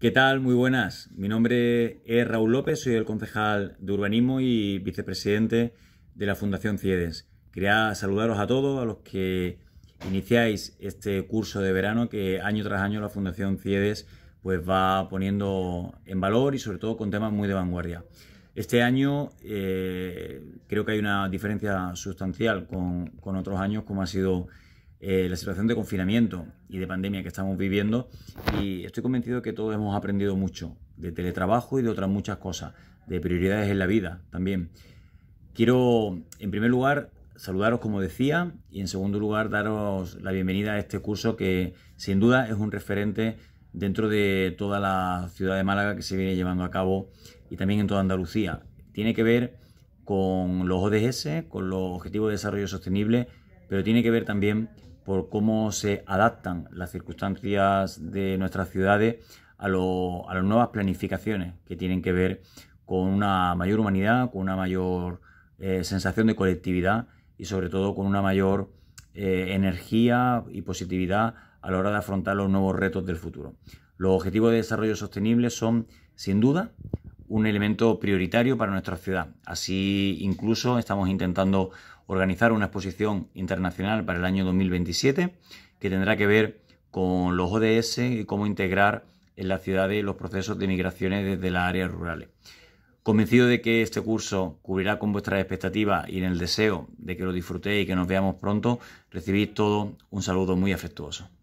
¿Qué tal? Muy buenas. Mi nombre es Raúl López, soy el concejal de urbanismo y vicepresidente de la Fundación CIEDES. Quería saludaros a todos, a los que iniciáis este curso de verano que año tras año la Fundación CIEDES pues va poniendo en valor y sobre todo con temas muy de vanguardia. Este año eh, creo que hay una diferencia sustancial con, con otros años como ha sido eh, la situación de confinamiento y de pandemia que estamos viviendo y estoy convencido que todos hemos aprendido mucho de teletrabajo y de otras muchas cosas, de prioridades en la vida también. Quiero, en primer lugar, saludaros como decía y en segundo lugar daros la bienvenida a este curso que sin duda es un referente dentro de toda la ciudad de Málaga que se viene llevando a cabo y también en toda Andalucía. Tiene que ver con los ODS, con los Objetivos de Desarrollo Sostenible pero tiene que ver también por cómo se adaptan las circunstancias de nuestras ciudades a, a las nuevas planificaciones que tienen que ver con una mayor humanidad, con una mayor eh, sensación de colectividad y sobre todo con una mayor eh, energía y positividad a la hora de afrontar los nuevos retos del futuro. Los objetivos de desarrollo sostenible son, sin duda, un elemento prioritario para nuestra ciudad. Así incluso estamos intentando organizar una exposición internacional para el año 2027 que tendrá que ver con los ODS y cómo integrar en la ciudades los procesos de migraciones desde las áreas rurales. Convencido de que este curso cubrirá con vuestras expectativas y en el deseo de que lo disfrutéis y que nos veamos pronto, recibid todo un saludo muy afectuoso.